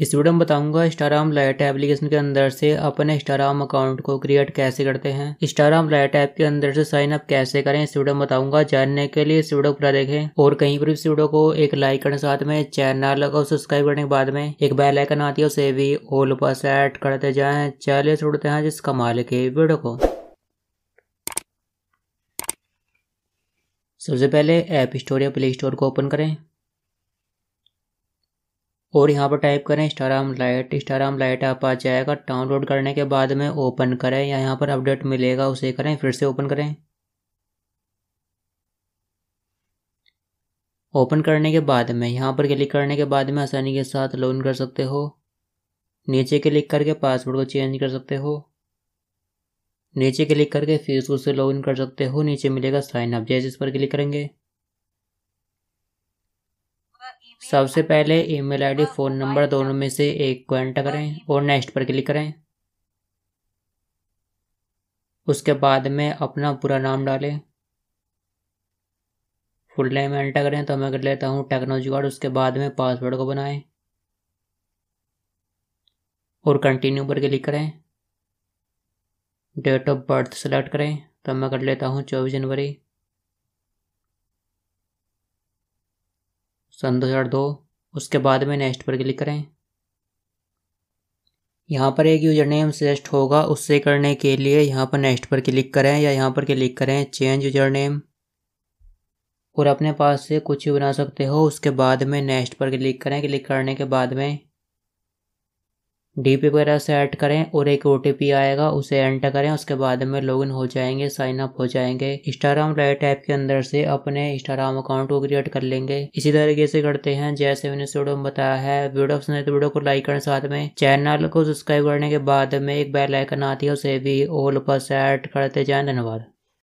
इस वीडियो में बताऊंगा इंस्टाग्राम लाइट एप्लीकेशन के अंदर से अपने इंस्टाग्राम अकाउंट को क्रिएट कैसे करते हैं इंस्टाग्राम लाइट ऐप के अंदर से साइन अप कैसे करें इस वीडियो में बताऊंगा जानने के लिए इस वीडियो पूरा देखें और कहीं पर इस वीडियो को एक लाइक करने साथ में चैनल को सब्सक्राइब करने के बाद में एक बेल आइकन आती है उसे भी ऑल पर सेट करते जाए चलिए छोड़ते हैं जिस कमाल के वीडियो को सबसे पहले ऐप स्टोर या प्ले स्टोर को ओपन करें और यहाँ पर टाइप करें इंस्टाराम लाइट इंस्टाराम लाइट आप आ जाएगा डाउनलोड करने के बाद में ओपन करें या यहाँ पर अपडेट मिलेगा उसे करें फिर से ओपन करें ओपन करने के बाद में यहाँ पर क्लिक करने के बाद में आसानी के साथ लॉगिन कर सकते हो नीचे क्लिक करके पासवर्ड को चेंज कर सकते हो नीचे क्लिक करके फेसबुक से लॉगिन कर सकते हो नीचे मिलेगा साइन अप जैसे इस पर क्लिक करेंगे सबसे पहले ईमेल आईडी फ़ोन नंबर दोनों में से एक को एंटर करें और नेक्स्ट पर क्लिक करें उसके बाद में अपना पूरा नाम डालें फुल नेम एंटर करें तो मैं कर लेता हूँ टेक्नोलॉजी कार्ड उसके बाद में पासवर्ड को बनाएं और कंटिन्यू पर क्लिक करें डेट ऑफ बर्थ सेलेक्ट करें तो मैं कर लेता हूँ चौबीस जनवरी सन 2002 उसके बाद में नेक्स्ट पर क्लिक करें यहाँ पर एक यूजर नेम सजेस्ट होगा उससे करने के लिए यहाँ पर नेक्स्ट पर क्लिक करें या यहाँ पर क्लिक करें चेंज यूजर नेम और अपने पास से कुछ भी बना सकते हो उसके बाद में नेक्स्ट पर क्लिक करें क्लिक करने के बाद में डी पी वगैरह से ऐड करें और एक ओ आएगा उसे एंटर करें उसके बाद में लॉगिन हो जाएंगे साइन अप हो जाएंगे इंस्टाग्राम लाइट ऐप के अंदर से अपने इंस्टाग्राम अकाउंट को क्रिएट कर लेंगे इसी तरीके से करते हैं जैसे मैंने वीडियो में बताया है वीडियो पसंद है तो वीडियो को लाइक करें साथ में चैनल को सब्सक्राइब करने के बाद में एक बेल आइकन आती है उसे भी ऑल पर सेट करते जाए धन्यवाद